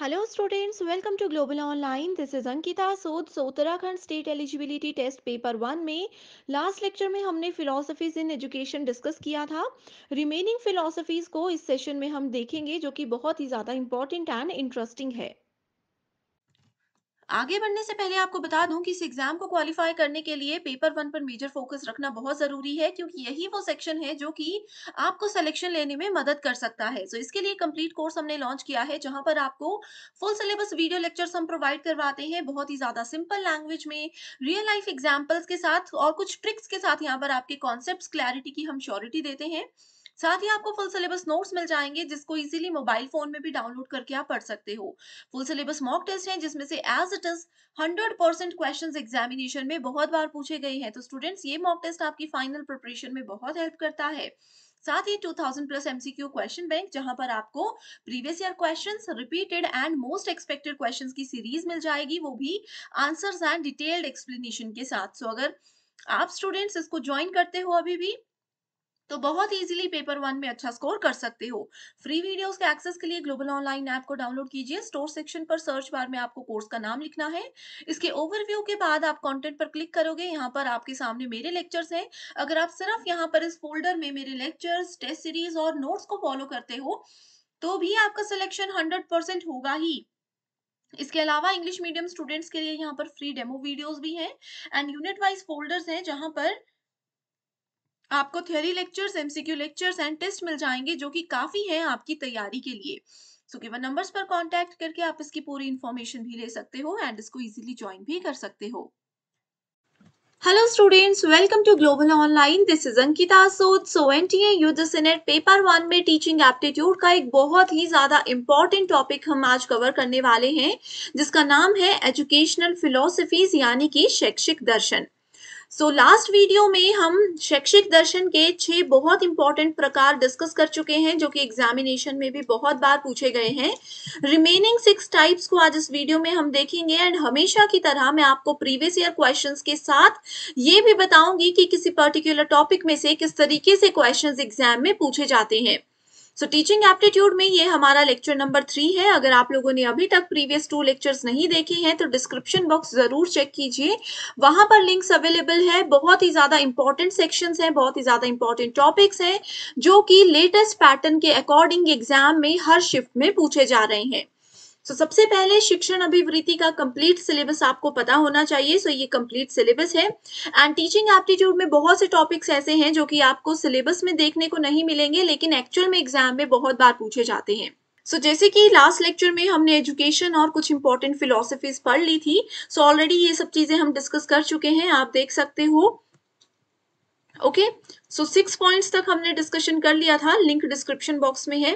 Hello students welcome to global online this is Ankita सोद so Uttarakhand state eligibility test paper one में last lecture में हमने philosophies in education discuss किया था remaining philosophies को इस सेशन में हम देखेंगे जो कि बहुत ही ज़्यादा इंपॉर्टेंट एंड इंटरेस्टिंग है आगे बढ़ने से पहले आपको बता दूं कि इस एग्जाम को क्वालिफाई करने के लिए पेपर वन पर मेजर फोकस रखना बहुत जरूरी है क्योंकि यही वो सेक्शन है जो कि आपको सिलेक्शन लेने में मदद कर सकता है सो so, इसके लिए कंप्लीट कोर्स हमने लॉन्च किया है जहां पर आपको फुल सिलेबस वीडियो लेक्चर हम प्रोवाइड करवाते हैं बहुत ही ज्यादा सिंपल लैंग्वेज में रियल लाइफ एग्जाम्पल्स के साथ और कुछ ट्रिक्स के साथ यहाँ पर आपके कॉन्सेप्ट क्लैरिटी की हम श्योरिटी देते हैं साथ ही आपको फुल सिलेबस नोट्स मिल जाएंगे जिसको इजीली मोबाइल फोन में भी डाउनलोड करके आप पढ़ सकते हो फुल सिलेबस मॉक टेस्ट है जिसमें से as it is hundred percent question examination में बहुत बार पूछे गए हैं तो स्टूडेंट्स ये मॉक टेस्ट आपकी फाइनल प्रिपरेशन में बहुत हेल्प करता है साथ ही 2000 प्लस एमसीक्यू क्वेश्चन बैंक जहां पर आपको previous year questions repeated and most expected questions की सीरीज मिल जाएगी वो भी आंसर्स एंड डिटेल्ड एक्सप्लेनेशन के साथ सो so, अगर आप स्टूडेंट्स इसको ज्वाइन करते हो अभी भी तो बहुत इजीली पेपर वन में अच्छा स्कोर कर सकते हो फ्री वीडियोस के एक्सेस के लिए ग्लोबल ऑनलाइन ऐप को डाउनलोड कीजिए स्टोर सेक्शन पर सर्च बार में आपको कोर्स का नाम लिखना है इसके ओवरव्यू के बाद आप कंटेंट पर क्लिक करोगे यहाँ पर आपके सामने मेरे लेक्चर्स हैं अगर आप सिर्फ यहाँ पर इस फोल्डर में मेरे लेक्चर्स टेस्ट सीरीज और नोट्स को फॉलो करते हो तो भी आपका सिलेक्शन हंड्रेड होगा ही इसके अलावा इंग्लिश मीडियम स्टूडेंट्स के लिए यहाँ पर फ्री डेमो वीडियोस भी हैं एंड यूनिट वाइज फोल्डर्स हैं जहाँ पर आपको theory lectures MCQ lectures and test मिल जाएंगे जो कि काफ़ी हैं आपकी तैयारी के लिए सो गिवन नंबर्स पर कांटेक्ट करके आप इसकी पूरी इन्फॉर्मेशन भी ले सकते हो एंड इसको इजीली ज्वाइन भी कर सकते हो hello students welcome to global online this is Ankita सोद so NTA Youth Senate paper one में टीचिंग एप्टीट्यूड का एक बहुत ही ज़्यादा इंपॉर्टेंट टॉपिक हम आज कवर करने वाले हैं जिसका नाम है एजुकेशनल फिलोसफीज यानी कि शैक्षिक दर्शन सो लास्ट वीडियो में हम शैक्षिक दर्शन के छह बहुत इंपॉर्टेंट प्रकार डिस्कस कर चुके हैं जो कि एग्जामिनेशन में भी बहुत बार पूछे गए हैं रिमेनिंग सिक्स टाइप्स को आज इस वीडियो में हम देखेंगे एंड हमेशा की तरह मैं आपको प्रीवियस ईयर क्वेश्चंस के साथ ये भी बताऊंगी कि किसी पर्टिकुलर टॉपिक में से किस तरीके से क्वेश्चन एग्जाम में पूछे जाते हैं सो टीचिंग एप्टीट्यूड में ये हमारा लेक्चर नंबर थ्री है अगर आप लोगों ने अभी तक प्रीवियस टू लेक्चर्स नहीं देखे हैं तो डिस्क्रिप्शन बॉक्स जरूर चेक कीजिए वहां पर लिंक्स अवेलेबल है बहुत ही ज्यादा इंपॉर्टेंट सेक्शन है बहुत ही ज्यादा इंपॉर्टेंट टॉपिक्स हैं जो कि लेटेस्ट पैटर्न के अकॉर्डिंग एग्जाम में हर शिफ्ट में पूछे जा रहे हैं सो so, सबसे पहले शिक्षण अभिवृत्ति का कंप्लीट सिलेबस आपको पता होना चाहिए सो so, ये कंप्लीट सिलेबस है एंड टीचिंग एप्टीट्यूड में बहुत से टॉपिक्स ऐसे हैं जो कि आपको सिलेबस में देखने को नहीं मिलेंगे लेकिन एक्चुअल में एग्जाम में बहुत बार पूछे जाते हैं सो so, जैसे कि लास्ट लेक्चर में हमने एजुकेशन और कुछ इंपॉर्टेंट फिलोसफीज पढ़ ली थी सो so ऑलरेडी ये सब चीजें हम डिस्कस कर चुके हैं आप देख सकते हो okay okay? So six points तक हमने डिस्कशन कर लिया था लिंक डिस्क्रिप्शन बॉक्स में है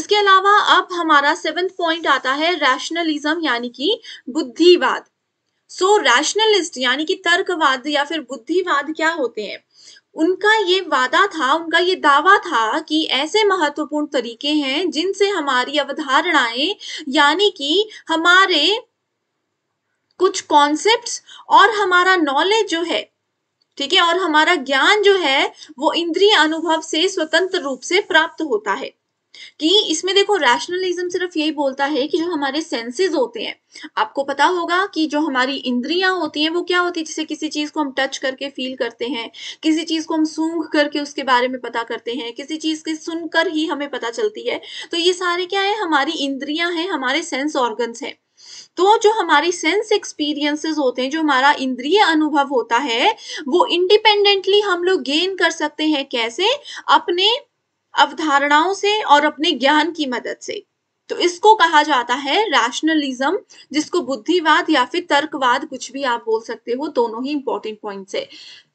इसके अलावा अब हमारा सेवन पॉइंट आता है रैशनलिज्म यानी कि बुद्धिवाद सो so, रैशनलिस्ट यानी कि तर्कवाद या फिर बुद्धिवाद क्या होते हैं उनका ये वादा था उनका ये दावा था कि ऐसे महत्वपूर्ण तरीके हैं जिनसे हमारी अवधारणाएं यानी कि हमारे कुछ कॉन्सेप्ट्स और हमारा नॉलेज जो है ठीक है और हमारा ज्ञान जो है वो इंद्रिय अनुभव से स्वतंत्र रूप से प्राप्त होता है कि इसमें देखो रैशनलिज्म सिर्फ यही बोलता है कि जो हमारे सेंसेस होते हैं आपको पता होगा कि जो हमारी इंद्रियां होती हैं वो क्या होती है जैसे किसी चीज को हम टच करके फील करते हैं किसी चीज को हम सूंघ करके उसके बारे में पता करते हैं किसी चीज के सुनकर ही हमें पता चलती है तो ये सारे क्या है हमारी इंद्रियां हैं हमारे सेंस ऑर्गन्स हैं तो जो हमारी सेंस एक्सपीरियंसेस होते हैं जो हमारा इंद्रिय अनुभव होता है वो इंडिपेंडेंटली हम लोग गेन कर सकते हैं कैसे अपने अवधारणाओं से और अपने ज्ञान की मदद से तो इसको कहा जाता है रैशनलिज्म जिसको बुद्धिवाद या फिर तर्कवाद कुछ भी आप बोल सकते हो दोनों ही इंपॉर्टेंट पॉइंट है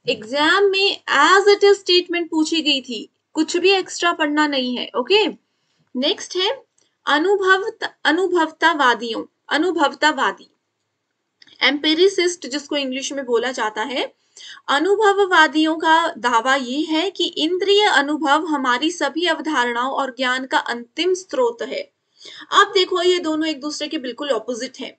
एग्जाम में एज इट इज स्टेटमेंट पूछी गई थी कुछ भी एक्स्ट्रा पढ़ना नहीं है ओके नेक्स्ट है अनुभव अनुभवतावादियों अनुभवतावादी एम्पेरिसिस्ट जिसको इंग्लिश में बोला जाता है अनुभववादियों का दावा ये है कि इंद्रिय अनुभव हमारी सभी अवधारणाओं और ज्ञान का अंतिम स्रोत है आप देखो ये दोनों एक दूसरे के बिल्कुल ऑपोजिट हैं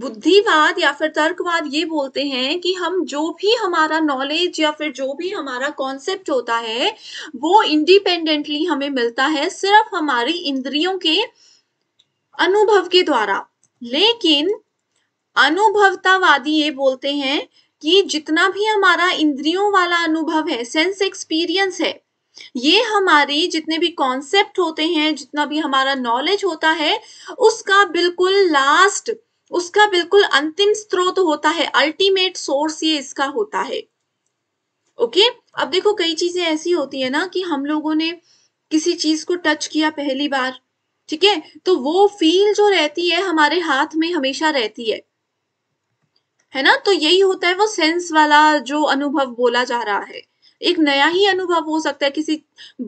बुद्धिवाद या फिर तर्कवाद ये बोलते हैं कि हम जो भी हमारा नॉलेज या फिर जो भी हमारा कॉन्सेप्ट होता है वो इंडिपेंडेंटली हमें मिलता है सिर्फ हमारी इंद्रियों के अनुभव के द्वारा लेकिन अनुभवतावादी ये बोलते हैं कि जितना भी हमारा इंद्रियों वाला अनुभव है सेंस एक्सपीरियंस है ये हमारी जितने भी कॉन्सेप्ट होते हैं जितना भी हमारा नॉलेज होता है उसका बिल्कुल लास्ट उसका बिल्कुल अंतिम स्रोत होता है अल्टीमेट सोर्स ये इसका होता है ओके अब देखो कई चीजें ऐसी होती है ना कि हम लोगों ने किसी चीज को टच किया पहली बार ठीक है तो वो फील जो रहती है हमारे हाथ में हमेशा रहती है है ना तो यही होता है वो सेंस वाला जो अनुभव बोला जा रहा है एक नया ही अनुभव हो सकता है किसी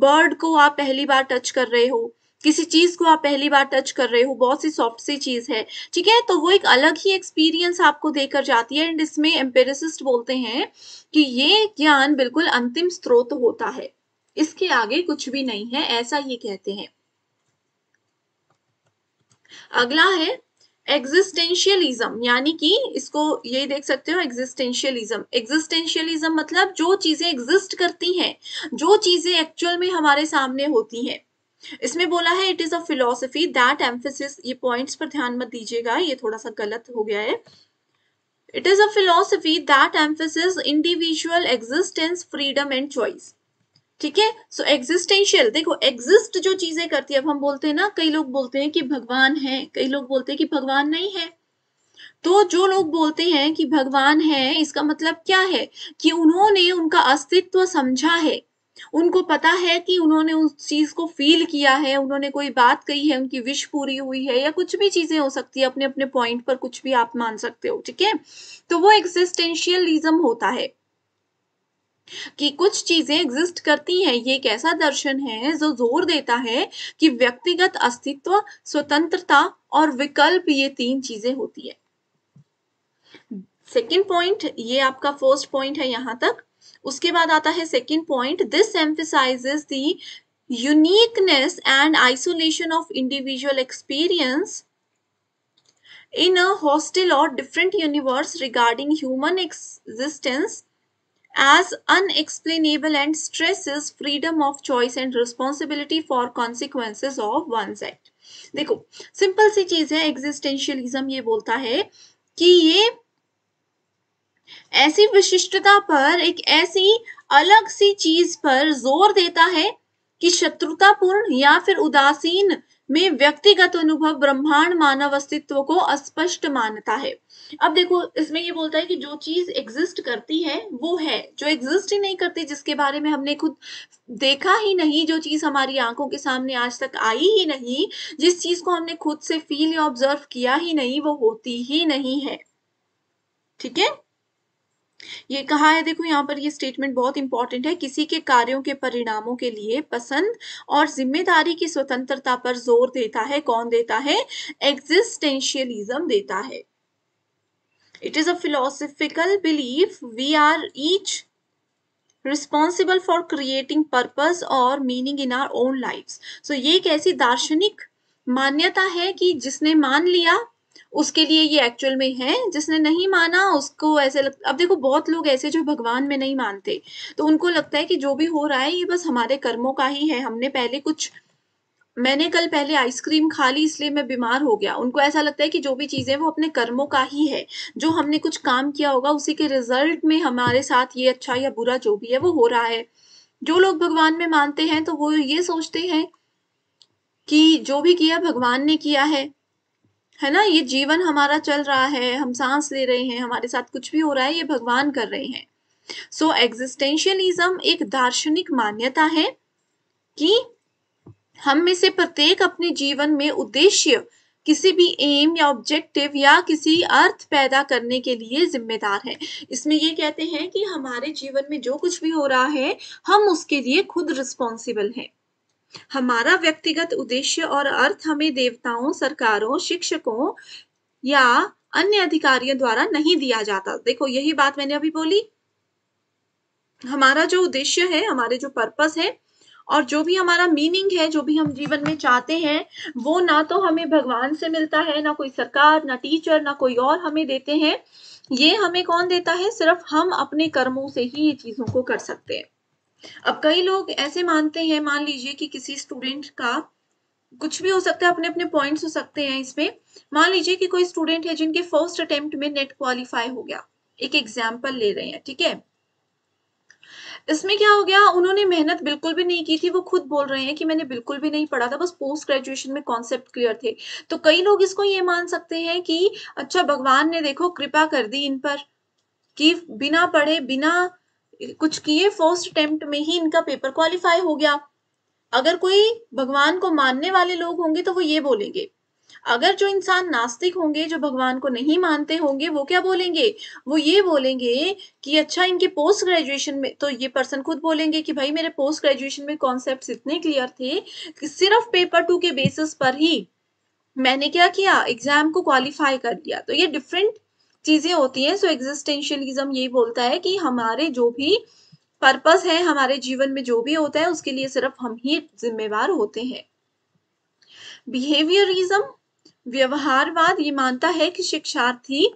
बर्ड को आप पहली बार टच कर रहे हो किसी चीज को आप पहली बार टच कर रहे हो बहुत सी सॉफ्ट सी चीज है ठीक है तो वो एक अलग ही एक्सपीरियंस आपको देकर जाती है एंड इसमें एम्पेरिसिस्ट बोलते हैं कि ये ज्ञान बिल्कुल अंतिम स्रोत होता है इसके आगे कुछ भी नहीं है ऐसा ये कहते हैं अगला है एग्जिस्टेंशियलिज्म यानी कि इसको ये देख सकते हो एग्जिस्टेंशियलिज्म एग्जिस्टेंशियलिज्म मतलब जो चीजें एग्जिस्ट करती हैं जो चीजें एक्चुअल में हमारे सामने होती हैं इसमें बोला है it is a philosophy that emphasis ये पॉइंट्स पर ध्यान मत दीजिएगा ये थोड़ा सा गलत हो गया है it is a philosophy that emphasis individual existence freedom and choice ठीक है सो एग्जिस्टेंशियल देखो एग्जिस्ट जो चीजें करती है अब हम बोलते हैं ना कई लोग बोलते हैं कि भगवान है कई लोग बोलते हैं कि भगवान नहीं है तो जो लोग बोलते हैं कि भगवान है इसका मतलब क्या है कि उन्होंने उनका अस्तित्व समझा है उनको पता है कि उन्होंने उस चीज को फील किया है उन्होंने कोई बात कही है उनकी विश पूरी हुई है या कुछ भी चीजें हो सकती है अपने अपने पॉइंट पर कुछ भी आप मान सकते हो ठीक है तो वो एग्जिस्टेंशियलिज्म होता है कि कुछ चीजें एग्जिस्ट करती हैं ये एक ऐसा दर्शन है जो जोर देता है कि व्यक्तिगत अस्तित्व स्वतंत्रता और विकल्प ये तीन चीजें होती है सेकेंड पॉइंट ये आपका फर्स्ट पॉइंट है यहां तक उसके बाद आता है second point this emphasize the uniqueness and isolation of individual experience in a hostile और different universe regarding human existence as unexplainable and stresses freedom of choice and responsibility for consequences of one's act देखो simple सी चीज है existentialism ये बोलता है कि ये ऐसी विशिष्टता पर एक ऐसी अलग सी चीज पर जोर देता है कि शत्रुतापूर्ण या फिर उदासीन में व्यक्तिगत अनुभव ब्रह्मांड मानव अस्तित्व को अस्पष्ट मानता है अब देखो इसमें ये बोलता है कि जो चीज एग्जिस्ट करती है वो है जो एग्जिस्ट ही नहीं करती जिसके बारे में हमने खुद देखा ही नहीं जो चीज हमारी आंखों के सामने आज तक आई ही नहीं जिस चीज को हमने खुद से फील या ऑब्जर्व किया ही नहीं वो होती ही नहीं है ठीक है ये कहा है देखो यहाँ पर ये स्टेटमेंट बहुत इंपॉर्टेंट है किसी के कार्यों के परिणामों के लिए पसंद और जिम्मेदारी की स्वतंत्रता पर जोर देता है कौन देता है एग्जिस्टेंशियलिज्म देता है It is a philosophical belief we are each responsible for creating purpose or meaning in our own lives. So ये एक ऐसी दार्शनिक मान्यता है कि जिसने मान लिया उसके लिए ये एक्चुअल में है जिसने नहीं माना उसको ऐसे लग अब देखो बहुत लोग ऐसे जो भगवान में नहीं मानते तो उनको लगता है कि जो भी हो रहा है ये बस हमारे कर्मों का ही है हमने पहले कुछ मैंने कल पहले आइसक्रीम खा ली इसलिए मैं बीमार हो गया उनको ऐसा लगता है कि जो भी चीज़ें वो अपने कर्मों का ही है जो हमने कुछ काम किया होगा उसी के रिजल्ट में हमारे साथ ये अच्छा या बुरा जो भी है वो हो रहा है जो लोग भगवान में मानते हैं तो वो ये सोचते हैं कि जो भी किया भगवान ने किया है है ना ये जीवन हमारा चल रहा है हम सांस ले रहे हैं हमारे साथ कुछ भी हो रहा है ये भगवान कर रहे हैं सो so, एग्जिस्टेंशियलिज्म एक दार्शनिक मान्यता है कि हम में से प्रत्येक अपने जीवन में उद्देश्य किसी भी एम या ऑब्जेक्टिव या किसी अर्थ पैदा करने के लिए जिम्मेदार है इसमें ये कहते हैं कि हमारे जीवन में जो कुछ भी हो रहा है हम उसके लिए खुद रिस्पॉन्सिबल हैं हमारा व्यक्तिगत उद्देश्य और अर्थ हमें देवताओं सरकारों शिक्षकों या अन्य अधिकारियों द्वारा नहीं दिया जाता देखो यही बात मैंने अभी बोली हमारा जो उद्देश्य है हमारे जो पर्पस है और जो भी हमारा मीनिंग है जो भी हम जीवन में चाहते हैं वो ना तो हमें भगवान से मिलता है ना कोई सरकार ना टीचर ना कोई और हमें देते हैं ये हमें कौन देता है सिर्फ हम अपने कर्मों से ही ये चीजों को कर सकते हैं अब कई लोग ऐसे मानते हैं मान लीजिए कि किसी स्टूडेंट का कुछ भी हो सकता है अपने अपने पॉइंट्स हो सकते हैं इसमें मान लीजिए कि कोई स्टूडेंट है जिनके फर्स्ट अटेम्प्ट में नेट क्वालिफाई हो गया एक एग्जाम्पल ले रहे हैं ठीक है इसमें क्या हो गया उन्होंने मेहनत बिल्कुल भी नहीं की थी वो खुद बोल रहे हैं कि मैंने बिल्कुल भी नहीं पढ़ा था बस पोस्ट ग्रेजुएशन में कॉन्सेप्ट क्लियर थे तो कई लोग इसको ये मान सकते हैं कि अच्छा भगवान ने देखो कृपा कर दी इन पर कि बिना पढ़े बिना कुछ किए फर्स्ट अटेम्प्ट में ही इनका पेपर क्वालिफाई हो गया अगर कोई भगवान को मानने वाले लोग होंगे तो वो ये बोलेंगे अगर जो इंसान नास्तिक होंगे जो भगवान को नहीं मानते होंगे वो क्या बोलेंगे वो ये बोलेंगे कि अच्छा इनके पोस्ट ग्रेजुएशन में तो ये पर्सन खुद बोलेंगे कि भाई मेरे पोस्ट ग्रेजुएशन में कॉन्सेप्ट इतने क्लियर थे कि सिर्फ पेपर टू के बेसिस पर ही मैंने क्या किया एग्जाम को क्वालिफाई कर दिया तो ये डिफरेंट चीजें होती हैं सो एग्जिस्टेंशियलिज्म ये बोलता है कि हमारे जो भी पर्पस है हमारे जीवन में जो भी होता है उसके लिए सिर्फ हम ही जिम्मेवार होते हैं बिहेवियरिज्म व्यवहारवाद ये मानता है कि शिक्षार्थी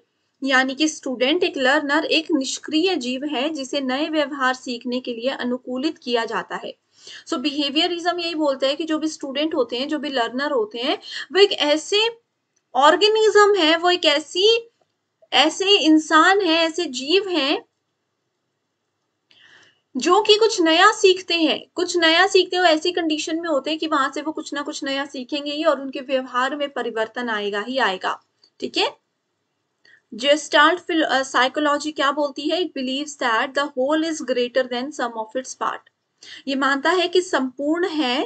यानी कि स्टूडेंट एक लर्नर एक निष्क्रिय जीव है जिसे नए व्यवहार सीखने के लिए अनुकूलित किया जाता है सो so, बिहेवियरिज्म यही बोलते हैं कि जो भी स्टूडेंट होते हैं जो भी लर्नर होते हैं वो एक ऐसे ऑर्गेनिज्म है वो एक ऐसी ऐसे इंसान है ऐसे जीव हैं जो कि कुछ नया सीखते हैं कुछ नया सीखते हो ऐसी कंडीशन में होते हैं कि वहां से वो कुछ ना कुछ नया सीखेंगे ही और उनके व्यवहार में परिवर्तन आएगा ही आएगा ठीक है जेस्टाल्ट साइकोलॉजी uh, क्या बोलती है it believe that the whole is greater than sum of its part ये मानता है कि संपूर्ण है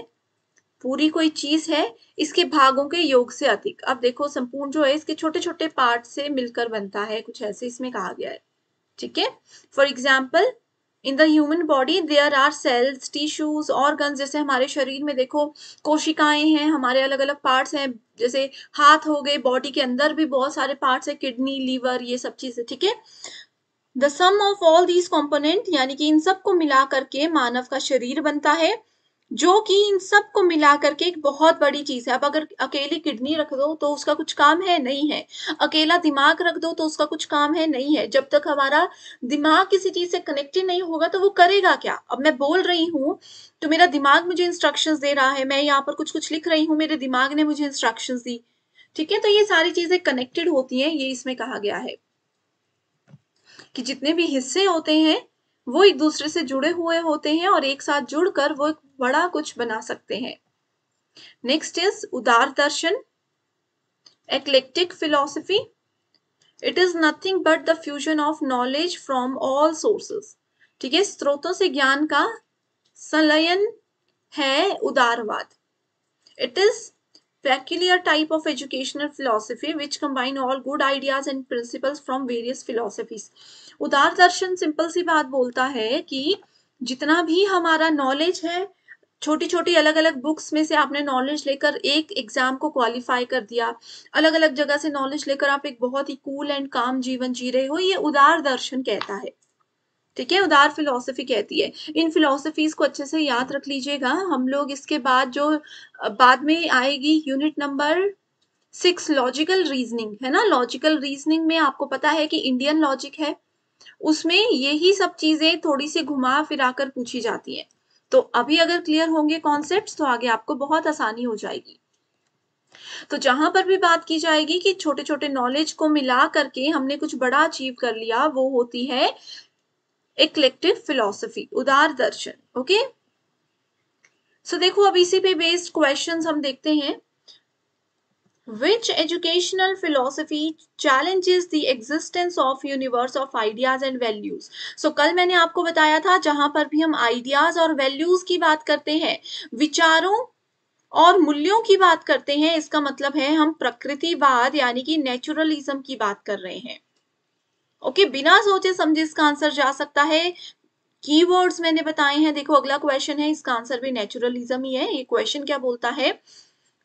पूरी कोई चीज है इसके भागों के योग से अधिक अब देखो संपूर्ण जो है इसके छोटे छोटे पार्ट से मिलकर बनता है कुछ ऐसे इसमें कहा गया है ठीक है for example in the human body there are cells tissues organs जैसे हमारे शरीर में देखो कोशिकाएं हैं हमारे अलग अलग पार्ट्स हैं जैसे हाथ हो गए बॉडी के अंदर भी बहुत सारे पार्ट्स हैं किडनी लीवर ये सब चीज़ें ठीक है the sum of all these component यानी कि इन सबको मिला करके मानव का शरीर बनता है जो कि इन सब को मिला करके एक बहुत बड़ी चीज है अब अगर अकेली किडनी रख दो तो उसका कुछ काम है नहीं है अकेला दिमाग रख दो तो उसका कुछ काम है नहीं है जब तक हमारा दिमाग किसी चीज से कनेक्टेड नहीं होगा तो वो करेगा क्या अब मैं बोल रही हूँ तो मेरा दिमाग मुझे इंस्ट्रक्शन दे रहा है मैं यहाँ पर कुछ कुछ लिख रही हूँ मेरे दिमाग ने मुझे इंस्ट्रक्शन दी ठीक है तो ये सारी चीजें कनेक्टेड होती है ये इसमें कहा गया है कि जितने भी हिस्से होते हैं वो एक दूसरे से जुड़े हुए होते हैं और एक साथ जुड़कर वो एक बड़ा कुछ बना सकते हैं नेक्स्ट इज उदार दर्शन eclectic philosophy it is nothing but the fusion of knowledge from all sources ठीक है स्रोतों से ज्ञान का संलयन है उदारवाद it is peculiar type of educational philosophy which combine all good ideas and principle from various philosophies उदार दर्शन सिंपल सी बात बोलता है कि जितना भी हमारा नॉलेज है छोटी छोटी अलग अलग बुक्स में से आपने नॉलेज लेकर एक एग्जाम को क्वालिफाई कर दिया अलग अलग जगह से नॉलेज लेकर आप एक बहुत ही कूल एंड काम जीवन जी रहे हो ये उदार दर्शन कहता है ठीक है उदार फिलोसफी कहती है इन फिलोसफीज को अच्छे से याद रख लीजिएगा हम लोग इसके बाद जो बाद में आएगी unit number six logical reasoning है ना लॉजिकल रीजनिंग में आपको पता है कि इंडियन लॉजिक है उसमें यही सब चीजें थोड़ी सी घुमा फिरा कर पूछी जाती है तो अभी अगर क्लियर होंगे कॉन्सेप्ट तो आगे आपको बहुत आसानी हो जाएगी तो जहां पर भी बात की जाएगी कि छोटे छोटे नॉलेज को मिला करके हमने कुछ बड़ा अचीव कर लिया वो होती है इक्लेक्टिव फिलोसफी उदार दर्शन ओके सो देखो अब इसी पे बेस्ड क्वेश्चंस हम देखते हैं which educational philosophy challenges the existence of universe of ideas and values so कल मैंने आपको बताया था जहां पर भी हम ideas और values की बात करते हैं विचारों और मूल्यों की बात करते हैं इसका मतलब है हम प्रकृतिवाद यानी कि नेचुरलिज्म की बात कर रहे हैं ओके okay, बिना सोचे समझे इसका आंसर जा सकता है कीवर्ड्स मैंने बताए हैं देखो अगला क्वेश्चन है इसका आंसर भी नेचुरलिज्म ही है ये क्वेश्चन क्या बोलता है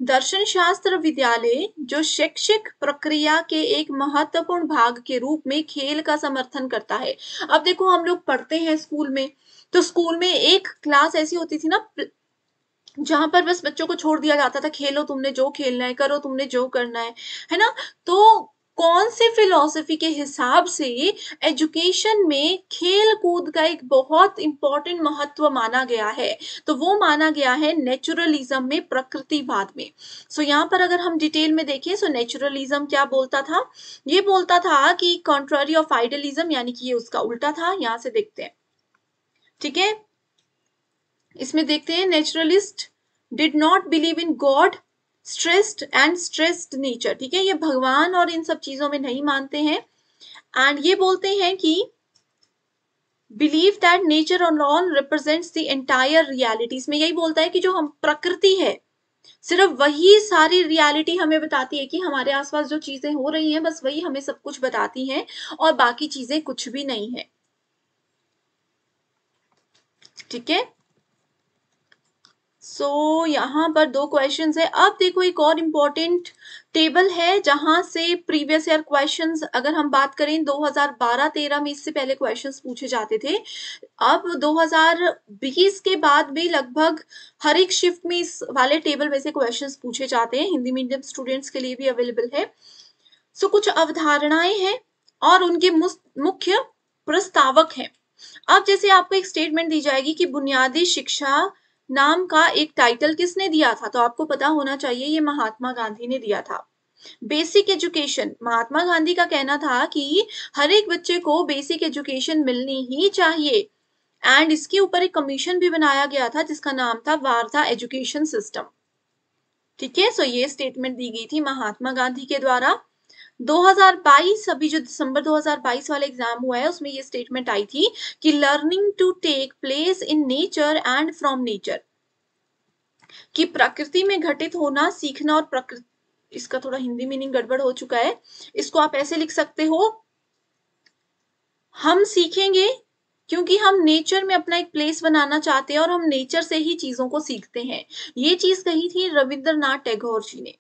दर्शन शास्त्र विद्यालय जो शैक्षिक प्रक्रिया के एक महत्वपूर्ण भाग के रूप में खेल का समर्थन करता है अब देखो हम लोग पढ़ते हैं स्कूल में तो स्कूल में एक क्लास ऐसी होती थी ना जहां पर बस बच्चों को छोड़ दिया जाता था खेलो तुमने जो खेलना है करो तुमने जो करना है है ना तो कौन से फिलॉसफी के हिसाब से एजुकेशन में खेल कूद का एक बहुत इंपॉर्टेंट महत्व माना गया है तो वो माना गया है नेचुरलिज्म में प्रकृतिवाद में सो so, यहाँ पर अगर हम डिटेल में देखें सो so नेचुरलिज्म क्या बोलता था ये बोलता था कि कॉन्ट्ररी ऑफ आइडलिज्म यानी कि ये उसका उल्टा था यहाँ से देखते हैं ठीक है इसमें देखते हैं naturalist did not believe in God stressed and stressed nature ठीक है ये भगवान और इन सब चीजों में नहीं मानते हैं एंड ये बोलते हैं कि believe that nature on represents the entire reality इसमें यही बोलता है कि जो हम प्रकृति है सिर्फ वही सारी रियलिटी हमें बताती है कि हमारे आसपास जो चीजें हो रही हैं बस वही हमें सब कुछ बताती हैं और बाकी चीजें कुछ भी नहीं है ठीक है सो so, यहाँ पर दो क्वेश्चन है अब देखो एक और इम्पॉर्टेंट टेबल है जहां से प्रीवियस ईयर क्वेश्चन अगर हम बात करें 2012-13 में इससे पहले क्वेश्चंस पूछे जाते थे अब 2020 के बाद भी लगभग हर एक शिफ्ट में इस वाले टेबल में से क्वेश्चंस पूछे जाते हैं हिंदी मीडियम स्टूडेंट्स के लिए भी अवेलेबल है सो so, कुछ अवधारणाएं हैं और उनके मुख्य प्रस्तावक हैं अब जैसे आपको एक स्टेटमेंट दी जाएगी कि बुनियादी शिक्षा नाम का एक टाइटल किसने दिया था तो आपको पता होना चाहिए ये महात्मा गांधी ने दिया था बेसिक एजुकेशन महात्मा गांधी का कहना था कि हर एक बच्चे को बेसिक एजुकेशन मिलनी ही चाहिए एंड इसके ऊपर एक कमीशन भी बनाया गया था जिसका नाम था वार्ता एजुकेशन सिस्टम ठीक है सो ये स्टेटमेंट दी गई थी महात्मा गांधी के द्वारा 2022 अभी जो दिसंबर 2022 वाला एग्जाम हुआ है उसमें ये स्टेटमेंट आई थी कि learning to take place in nature and from nature कि प्रकृति में घटित होना सीखना और प्रकृति इसका थोड़ा हिंदी मीनिंग गड़बड़ हो चुका है इसको आप ऐसे लिख सकते हो हम सीखेंगे क्योंकि हम नेचर में अपना एक प्लेस बनाना चाहते हैं और हम नेचर से ही चीजों को सीखते हैं ये चीज कही थी रविंद्रनाथ टैगोर जी ने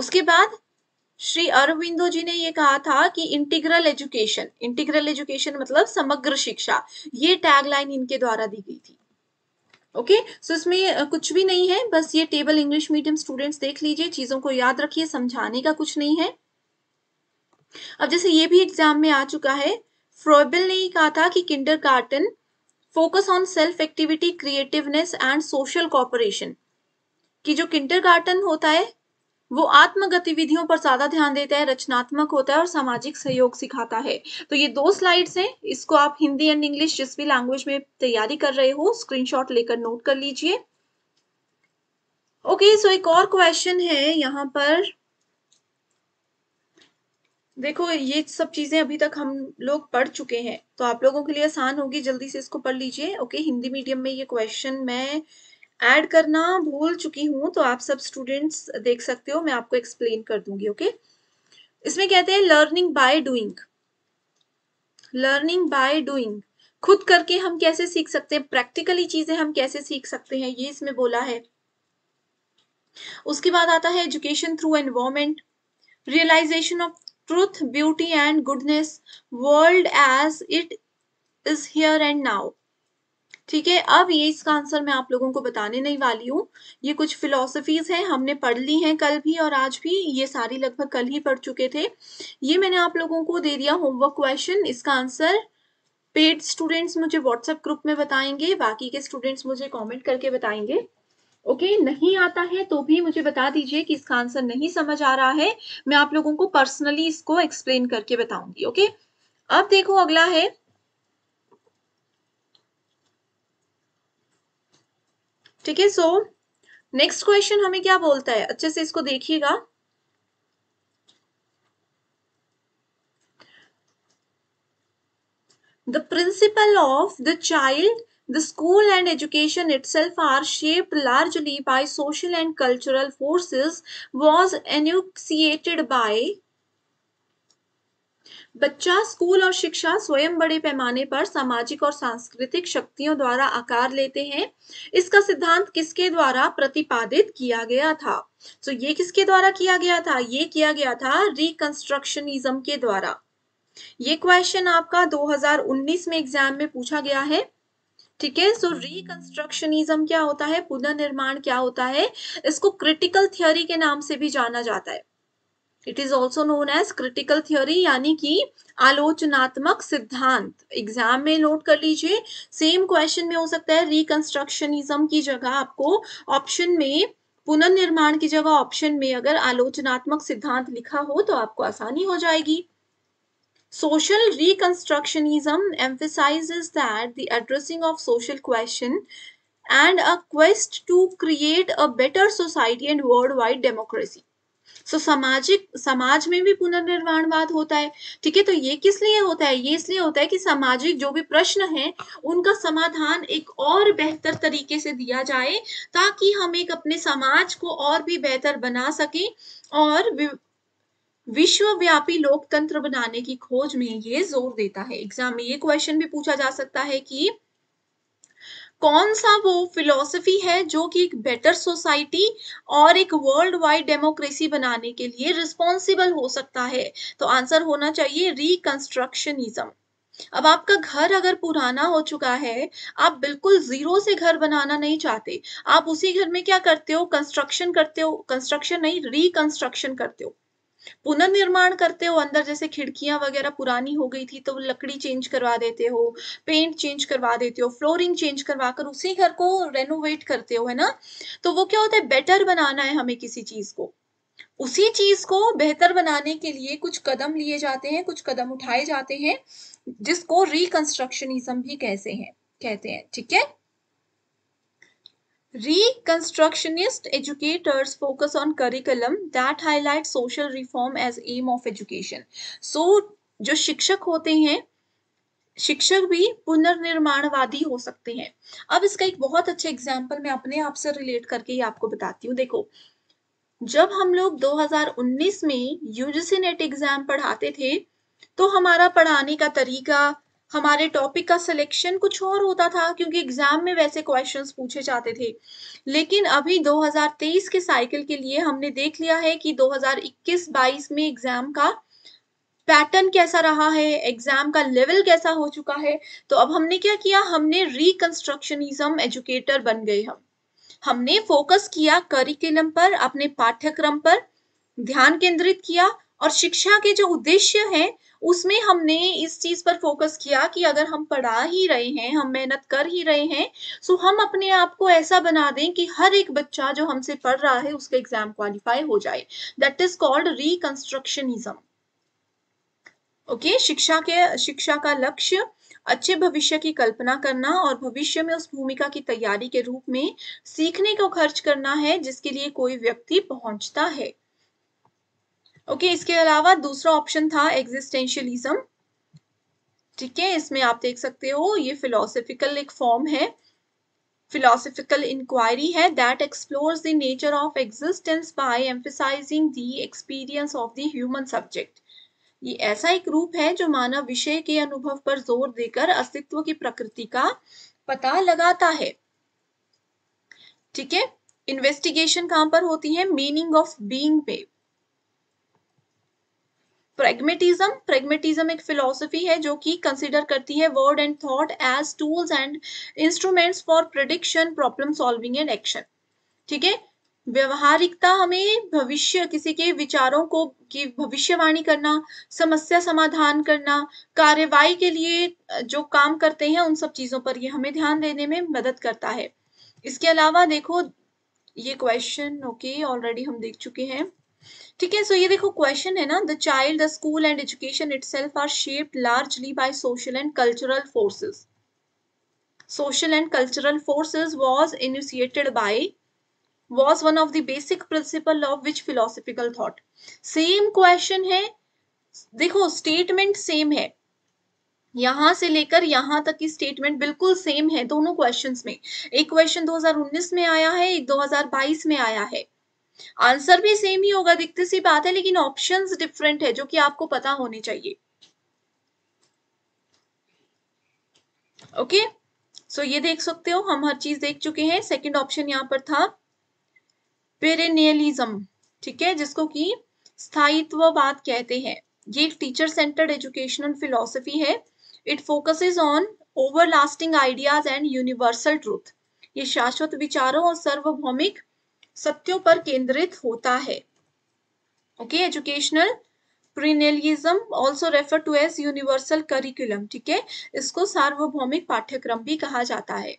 उसके बाद श्री अरविंदो जी ने ये कहा था कि इंटीग्रल एजुकेशन इंटीग्रल एजुकेशन मतलब समग्र शिक्षा ये टैगलाइन इनके द्वारा दी गई थी ओके okay? सो so, इसमें कुछ भी नहीं है बस ये टेबल इंग्लिश मीडियम स्टूडेंट्स देख लीजिए चीजों को याद रखिए समझाने का कुछ नहीं है अब जैसे ये भी एग्जाम में आ चुका है फ्रोबल ने ही कहा था कि kindergarten focus on self activity creativeness and social cooperation कि जो किंटर होता है वो आत्म गतिविधियों पर ज्यादा ध्यान देता है रचनात्मक होता है और सामाजिक सहयोग सिखाता है तो ये दो स्लाइड्स हैं इसको आप हिंदी एंड इंग्लिश जिस भी लैंग्वेज में तैयारी कर रहे हो स्क्रीनशॉट लेकर नोट कर लीजिए ओके सो एक और क्वेश्चन है यहाँ पर देखो ये सब चीजें अभी तक हम लोग पढ़ चुके हैं तो आप लोगों के लिए आसान होगी जल्दी से इसको पढ़ लीजिए ओके हिंदी मीडियम में ये क्वेश्चन मैं ऐड करना भूल चुकी हूं तो आप सब स्टूडेंट्स देख सकते हो मैं आपको एक्सप्लेन कर दूंगी ओके okay? इसमें कहते हैं learning by doing learning by doing खुद करके हम कैसे सीख सकते हैं प्रैक्टिकली चीजें हम कैसे सीख सकते हैं ये इसमें बोला है उसके बाद आता है education through environment realization of truth beauty and goodness world as it is here and now ठीक है अब ये इसका आंसर मैं आप लोगों को बताने नहीं वाली हूँ ये कुछ फिलोसफीज हैं हमने पढ़ ली हैं कल भी और आज भी ये सारी लगभग कल ही पढ़ चुके थे ये मैंने आप लोगों को दे दिया होमवर्क क्वेश्चन इसका आंसर पेड स्टूडेंट्स मुझे व्हाट्सएप ग्रुप में बताएंगे बाकी के स्टूडेंट्स मुझे कॉमेंट करके बताएंगे ओके okay, नहीं आता है तो भी मुझे बता दीजिए कि इसका आंसर नहीं समझ आ रहा है मैं आप लोगों को पर्सनली इसको एक्सप्लेन करके बताऊंगी ओके okay? अब देखो अगला है ठीक है सो नेक्स्ट क्वेश्चन हमें क्या बोलता है अच्छे से इसको देखिएगा the principle of the child the school and education itself are shaped largely by social and cultural forces was enunciated by बच्चा स्कूल और शिक्षा स्वयं बड़े पैमाने पर सामाजिक और सांस्कृतिक शक्तियों द्वारा आकार लेते हैं इसका सिद्धांत किसके द्वारा प्रतिपादित किया गया था तो ये किसके द्वारा किया गया था ये किया गया था रिकंस्ट्रक्शनिज्म के द्वारा ये क्वेश्चन आपका 2019 में एग्जाम में पूछा गया है ठीक है सो रिकंस्ट्रक्शनिज्म क्या होता है पुनर्निर्माण क्या होता है इसको क्रिटिकल थियोरी के नाम से भी जाना जाता है it is also known as critical theory यानी कि आलोचनात्मक सिद्धांत एग्जाम में नोट कर लीजिए सेम क्वेश्चन में हो सकता है रिकंस्ट्रक्शनिज्म की जगह आपको ऑप्शन में पुनर्निर्माण की जगह ऑप्शन में अगर आलोचनात्मक सिद्धांत लिखा हो तो आपको आसानी हो जाएगी Social Reconstructionism that the addressing of social question and a quest to create a better society and world wide democracy so so, सामाजिक समाज में भी पुनर्निर्माणवाद होता है ठीक है तो ये किस लिए होता है ये इसलिए होता है कि सामाजिक जो भी प्रश्न है उनका समाधान एक और बेहतर तरीके से दिया जाए ताकि हम एक अपने समाज को और भी बेहतर बना सकें और विश्वव्यापी लोकतंत्र बनाने की खोज में ये जोर देता है एग्जाम में ये क्वेश्चन भी पूछा जा सकता है कि कौन सा वो फिलॉसफी है जो कि एक बेटर सोसाइटी और एक वर्ल्ड वाइड डेमोक्रेसी बनाने के लिए रिस्पॉन्सिबल हो सकता है तो आंसर होना चाहिए रिकंस्ट्रक्शनिज्म अब आपका घर अगर पुराना हो चुका है आप बिल्कुल जीरो से घर बनाना नहीं चाहते आप उसी घर में क्या करते हो कंस्ट्रक्शन करते हो कंस्ट्रक्शन नहीं रिकंस्ट्रक्शन करते हो पुनर्निर्माण करते हो अंदर जैसे खिड़कियां वगैरह पुरानी हो गई थी तो लकड़ी चेंज करवा देते हो पेंट चेंज करवा देते हो फ्लोरिंग चेंज करवा कर उसी घर को रेनोवेट करते हो है ना तो वो क्या होता है बेटर बनाना है हमें किसी चीज को उसी चीज को बेहतर बनाने के लिए कुछ कदम लिए जाते हैं कुछ कदम उठाए जाते हैं जिसको रिकंस्ट्रक्शनिज्म भी कहते हैं कहते हैं ठीक है Reconstructionist educators focus on curriculum that highlight social reform as aim of education. So जो शिक्षक होते हैं शिक्षक भी पुनर्निर्माणवादी हो सकते हैं अब इसका एक बहुत अच्छे एग्जाम्पल मैं अपने आप से रिलेट करके ही आपको बताती हूँ देखो जब हम लोग 2019 में यूजीसी नेट एग्जाम पढ़ाते थे तो हमारा पढ़ाने का तरीका हमारे टॉपिक का सिलेक्शन कुछ और होता था क्योंकि एग्जाम में वैसे क्वेश्चंस पूछे जाते थे लेकिन अभी 2023 के साइकिल के लिए हमने देख लिया है कि 2021-22 में एग्जाम का पैटर्न कैसा रहा है एग्जाम का लेवल कैसा हो चुका है तो अब हमने क्या किया हमने रिकंस्ट्रक्शनिज्म एजुकेटर बन गए हम हमने फोकस किया करिकुलम पर अपने पाठ्यक्रम पर ध्यान केंद्रित किया और शिक्षा के जो उद्देश्य हैं उसमें हमने इस चीज़ पर फोकस किया कि अगर हम पढ़ा ही रहे हैं हम मेहनत कर ही रहे हैं सो हम अपने आप को ऐसा बना दें कि हर एक बच्चा जो हमसे पढ़ रहा है उसका एग्जाम क्वालिफाई हो जाए that is called reconstructionism okay शिक्षा के शिक्षा का लक्ष्य अच्छे भविष्य की कल्पना करना और भविष्य में उस भूमिका की तैयारी के रूप में सीखने को खर्च करना है जिसके लिए कोई व्यक्ति पहुंचता है ओके okay, इसके अलावा दूसरा ऑप्शन था एग्जिस्टेंशियलिज्म ठीक है इसमें आप देख सकते हो ये फिलोसफिकल एक फॉर्म है फिलोसफिकल इंक्वायरी है that explore the nature of existence by emphasizing the experience of the human subject ये ऐसा एक रूप है जो मानव विषय के अनुभव पर जोर देकर अस्तित्व की प्रकृति का पता लगाता है ठीक है इन्वेस्टिगेशन कहां पर होती है मीनिंग ऑफ बीइंग पे प्रेगमेटिज्म प्रेगमेटिज्म एक फिलोसफी है जो कि कंसिडर करती है word and thought as tools and instruments for prediction problem solving and action ठीक है व्यवहारिकता हमें भविष्य किसी के विचारों को की भविष्यवाणी करना समस्या समाधान करना कार्यवाही के लिए जो काम करते हैं उन सब चीज़ों पर ये हमें ध्यान देने में मदद करता है इसके अलावा देखो ये क्वेश्चन ओके ऑलरेडी हम देख चुके हैं ठीक है सो ये देखो क्वेश्चन है ना the child the school and education itself are shaped largely by social and cultural forces social and cultural forces was initiated by was one of the basic principle of which philosophical thought same question है देखो statement same है यहां से लेकर यहां तक की statement बिल्कुल सेम है दोनों क्वेश्चंस में एक क्वेश्चन 2019 में आया है एक 2022 में आया है आंसर भी सेम ही होगा दिखते सी बात है लेकिन ऑप्शंस डिफरेंट है जो कि आपको पता होने चाहिए ओके okay? सो so, ये देख सकते हो हम हर चीज देख चुके हैं सेकंड ऑप्शन यहाँ पर था पेरेनियलिज्म ठीक है जिसको कि स्थायित्ववाद कहते हैं ये एक टीचर सेंटर्ड एजुकेशनल फिलोसफी है it focuses on everlasting ideas and universal truth ये शाश्वत विचारों और सार्वभौमिक सत्यों पर केंद्रित होता है okay educational perennialism also refer to as universal curriculum ठीक है इसको सार्वभौमिक पाठ्यक्रम भी कहा जाता है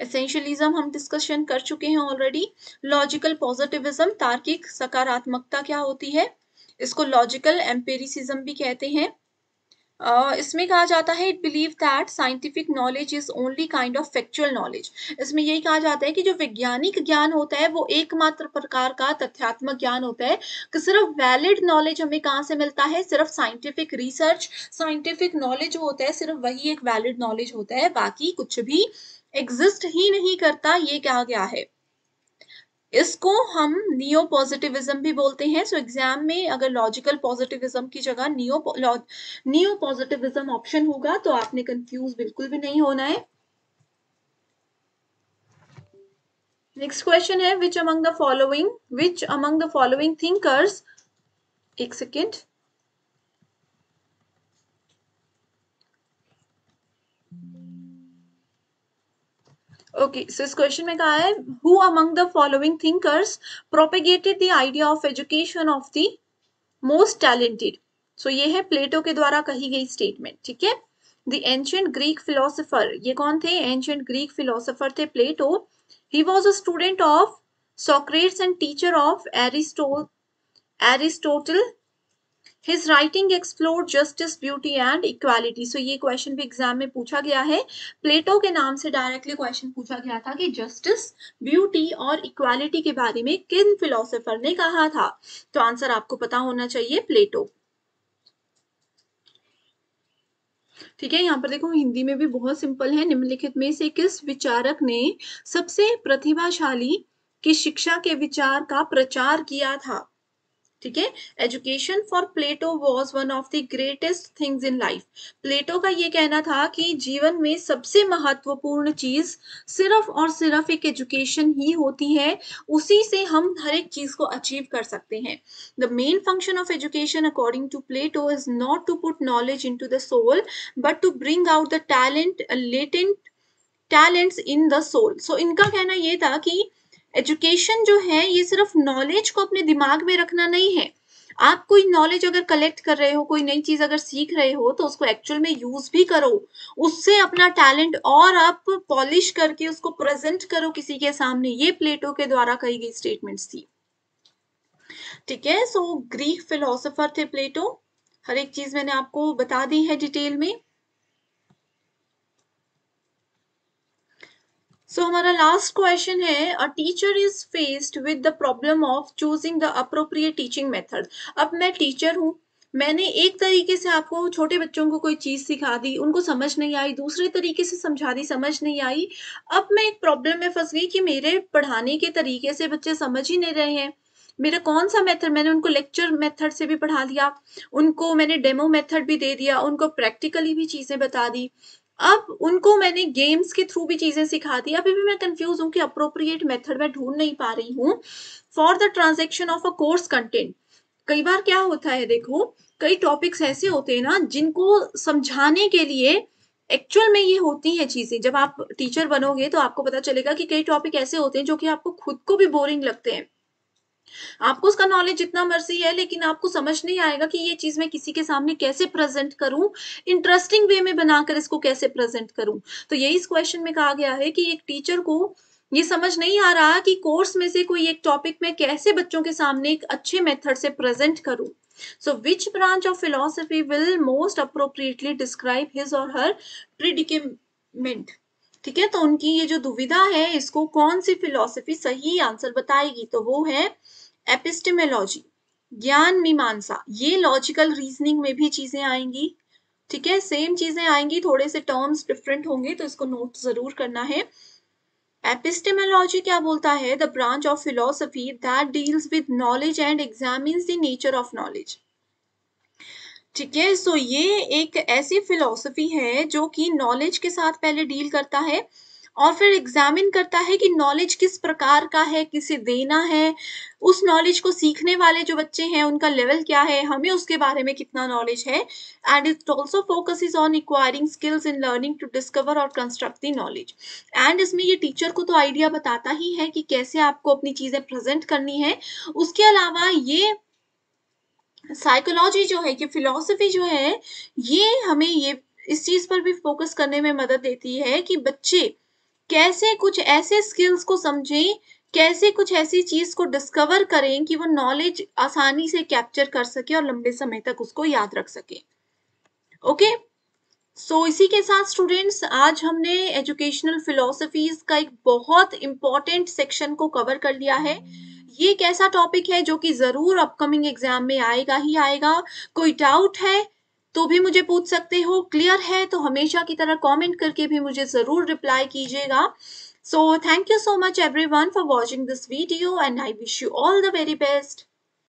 एसेंशियलिज्म हम डिस्कशन कर चुके हैं ऑलरेडी लॉजिकल पॉजिटिविज्म तार्किक सकारात्मकता क्या होती है इसको लॉजिकल एम्पेरिसिज्म भी कहते हैं uh, इसमें कहा जाता है it believe that scientific knowledge is only kind of factual knowledge इसमें यही कहा जाता है कि जो वैज्ञानिक ज्ञान होता है वो एकमात्र प्रकार का तथ्यात्मक ज्ञान होता है कि सिर्फ वैलिड नॉलेज हमें कहाँ से मिलता है सिर्फ साइंटिफिक रिसर्च साइंटिफिक नॉलेज होता है सिर्फ वही एक वैलिड नॉलेज होता है बाकी कुछ भी एग्जिस्ट ही नहीं करता ये कहा गया है इसको हम नियो पॉजिटिविज्म भी बोलते हैं सो so, एग्जाम में अगर लॉजिकल पॉजिटिविज्म की जगह नियो नियो पॉजिटिविज्म ऑप्शन होगा तो आपने कंफ्यूज बिल्कुल भी नहीं होना है नेक्स्ट क्वेश्चन है which among the following which among the following thinkers एक सेकेंड ओके सो इस क्वेश्चन में कहा है who among the following thinkers propagated the idea of education of the most talented so ये है प्लेटो के द्वारा कही गई स्टेटमेंट ठीक है द एंशियंट ग्रीक फिलोसोफर ये कौन थे एंशियंट ग्रीक फिलोसोफर थे Plato he was a student of Socrates and teacher of Aristo Aristotle his writing explore justice beauty and equality so ये क्वेश्चन भी एग्जाम में पूछा गया है प्लेटो के नाम से डायरेक्टली क्वेश्चन पूछा गया था कि जस्टिस ब्यूटी और इक्वालिटी के बारे में किन फिलोसफर ने कहा था तो आंसर आपको पता होना चाहिए प्लेटो ठीक है यहाँ पर देखो हिंदी में भी बहुत सिंपल है निम्नलिखित में से किस विचारक ने सबसे प्रतिभाशाली की शिक्षा के विचार का प्रचार किया था ठीक है education for Plato was one of the greatest things in life Plato का ये कहना था कि जीवन में सबसे महत्वपूर्ण चीज सिर्फ और सिर्फ एक एजुकेशन ही होती है उसी से हम हर एक चीज को अचीव कर सकते हैं the main function of education according to Plato is not to put knowledge into the soul but to bring out the talent latent talents in the soul so इनका कहना यह था कि एजुकेशन जो है ये सिर्फ नॉलेज को अपने दिमाग में रखना नहीं है आप कोई नॉलेज अगर कलेक्ट कर रहे हो कोई नई चीज अगर सीख रहे हो तो उसको एक्चुअल में यूज भी करो उससे अपना टैलेंट और आप पॉलिश करके उसको प्रेजेंट करो किसी के सामने ये प्लेटो के द्वारा कही गई स्टेटमेंट्स थी ठीक है सो ग्रीक फिलोसोफर थे प्लेटो हर एक चीज मैंने आपको बता दी है डिटेल में So हमारा लास्ट क्वेश्चन है a teacher is faced with the problem of choosing the appropriate teaching method अब मैं टीचर हूँ मैंने एक तरीके से आपको छोटे बच्चों को कोई चीज़ सिखा दी उनको समझ नहीं आई दूसरे तरीके से समझा दी समझ नहीं आई अब मैं एक प्रॉब्लम में फंस गई कि मेरे पढ़ाने के तरीके से बच्चे समझ ही नहीं रहे हैं मेरा कौन सा मेथड मैंने उनको लेक्चर मेथड से भी पढ़ा दिया उनको मैंने डेमो मेथड भी दे दिया उनको प्रैक्टिकली भी चीज़ें बता दी अब उनको मैंने गेम्स के थ्रू भी चीज़ें सिखा दी अभी भी मैं कंफ्यूज हूँ कि अप्रोप्रिएट मेथड मैं ढूंढ नहीं पा रही हूँ for the transaction of a course content कई बार क्या होता है देखो कई टॉपिक्स ऐसे होते हैं ना जिनको समझाने के लिए एक्चुअल में ये होती है चीजें जब आप टीचर बनोगे तो आपको पता चलेगा कि कई टॉपिक ऐसे होते हैं जो कि आपको खुद को भी बोरिंग लगते हैं आपको उसका नॉलेज जितना मर्जी है लेकिन आपको समझ नहीं आएगा कि ये चीज मैं किसी के सामने कैसे प्रेजेंट करूं इंटरेस्टिंग वे में बनाकर इसको कैसे प्रेजेंट करूं तो यही इस क्वेश्चन में कहा गया है कि एक टीचर को ये समझ नहीं आ रहा कि कोर्स में से कोई एक टॉपिक में कैसे बच्चों के सामने एक अच्छे मेथड से प्रेजेंट करूं so which branch of philosophy will most appropriately describe his or her प्रिडिकमेंट ठीक है तो उनकी ये जो दुविधा है इसको कौन सी फिलोसफी सही आंसर बताएगी तो वो है एपिस्टेमोलॉजी ज्ञान मीमांसा ये लॉजिकल रीजनिंग में भी चीज़ें आएंगी ठीक है सेम चीज़ें आएंगी थोड़े से टर्म्स डिफरेंट होंगे तो इसको नोट ज़रूर करना है एपिस्टेमोलॉजी क्या बोलता है the branch of philosophy that deals with knowledge and examine the nature of knowledge ठीक है सो ये एक ऐसी फिलोसफी है जो कि नॉलेज के साथ पहले डील करता है और फिर एग्जामिन करता है कि नॉलेज किस प्रकार का है किसे देना है उस नॉलेज को सीखने वाले जो बच्चे हैं उनका लेवल क्या है हमें उसके बारे में कितना नॉलेज है and it also focus is on inquiring skills in learning to discover or construct the knowledge and इसमें ये टीचर को तो आइडिया बताता ही है कि कैसे आपको अपनी चीज़ें प्रेजेंट करनी है उसके अलावा ये साइकोलॉजी जो है कि फिलोसफी जो है ये हमें ये इस चीज़ पर भी फोकस करने में मदद देती है कि बच्चे कैसे कुछ ऐसे स्किल्स को समझें कैसे कुछ ऐसी चीज को डिस्कवर करें कि वो नॉलेज आसानी से कैप्चर कर सके और लंबे समय तक उसको याद रख सके ओके सो इसी के साथ स्टूडेंट्स आज हमने एजुकेशनल फिलोसफीज का एक बहुत इंपॉर्टेंट सेक्शन को कवर कर लिया है ये एक ऐसा टॉपिक है जो कि ज़रूर अपकमिंग एग्जाम में आएगा ही आएगा कोई डाउट है तो भी मुझे पूछ सकते हो क्लियर है तो हमेशा की तरह कमेंट करके भी मुझे ज़रूर रिप्लाई कीजिएगा so thank you so much everyone for watching this video and I wish you all the very best